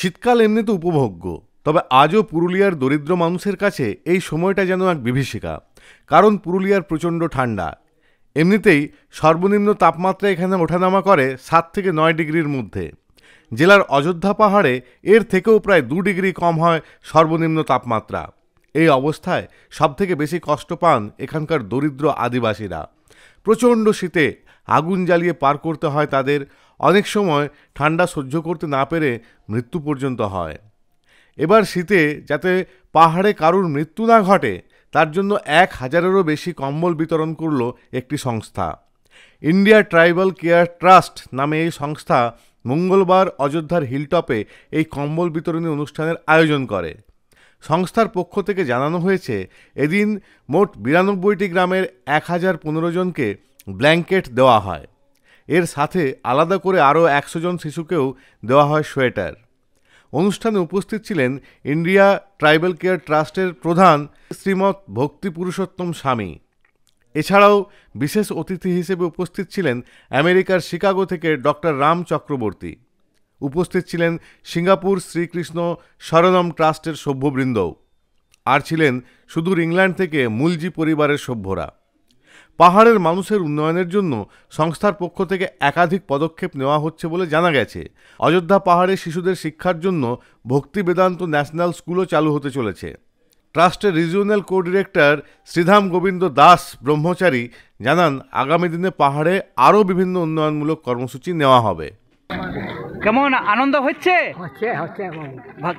শীতকাল এমনিতে উপভোগ্য তবে আজও পুরুলিয়ার দরিদ্র মানুষের কাছে এই সময়টা যেন এক বিভীষিকা কারণ পুরুলিয়ার প্রচণ্ড ঠান্ডা এমনিতেই সর্বনিম্ন তাপমাত্রা এখানে ওঠানামা করে সাত থেকে নয় ডিগ্রির মধ্যে জেলার অযোধ্যা পাহাড়ে এর থেকেও প্রায় দু ডিগ্রি কম হয় সর্বনিম্ন তাপমাত্রা এই অবস্থায় সবথেকে বেশি কষ্ট পান এখানকার দরিদ্র আদিবাসীরা প্রচণ্ড শীতে আগুন জ্বালিয়ে পার করতে হয় তাদের অনেক সময় ঠান্ডা সহ্য করতে না পেরে মৃত্যু পর্যন্ত হয় এবার শীতে যাতে পাহাড়ে কারুর মৃত্যু না ঘটে তার জন্য এক হাজারেরও বেশি কম্বল বিতরণ করল একটি সংস্থা ইন্ডিয়া ট্রাইবাল কেয়ার ট্রাস্ট নামে এই সংস্থা মঙ্গলবার অযোধ্যার হিলটপে এই কম্বল বিতরণী অনুষ্ঠানের আয়োজন করে সংস্থার পক্ষ থেকে জানানো হয়েছে এদিন মোট বিরানব্বইটি গ্রামের এক হাজার পনেরো জনকে ব্ল্যাঙ্কেট দেওয়া হয় এর সাথে আলাদা করে আরও একশো জন শিশুকেও দেওয়া হয় সোয়েটার অনুষ্ঠানে উপস্থিত ছিলেন ইন্ডিয়া ট্রাইবাল কেয়ার ট্রাস্টের প্রধান শ্রীমৎ ভক্তি পুরুষোত্তম স্বামী এছাড়াও বিশেষ অতিথি হিসেবে উপস্থিত ছিলেন আমেরিকার শিকাগো থেকে ডক্টর রাম চক্রবর্তী উপস্থিত ছিলেন সিঙ্গাপুর শ্রীকৃষ্ণ সরনম ট্রাস্টের সভ্যবৃন্দও আর ছিলেন সুদূর ইংল্যান্ড থেকে মূলজি পরিবারের সভ্যরা পাহাড়ের মানুষের উন্নয়নের জন্য সংস্থার পক্ষ থেকে একাধিক পদক্ষেপ নেওয়া হচ্ছে বলে জানা গেছে অযোধ্যা পাহাড়ে শিশুদের শিক্ষার জন্য ভক্তি বেদান্ত ন্যাশনাল স্কুলও চালু হতে চলেছে ট্রাস্টের regional co director Sridham Gobinda Das Brahmachari জানান আগামী দিনে পাহাড়ে আরও বিভিন্ন উন্নয়নমূলক কর্মসূচি নেওয়া হবে কেমন আনন্দ হচ্ছে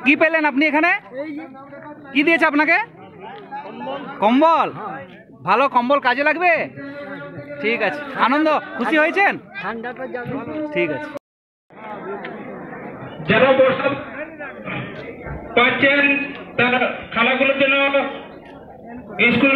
কি পেলেন আপনি এখানে কি দিয়েছে আপনাকে কম্বল ভালো কম্বল কাজে লাগবে ঠিক আছে আনন্দ খুশি হয়েছেন ঠিক আছে যারা পাচ্ছেন তার জন্য স্কুল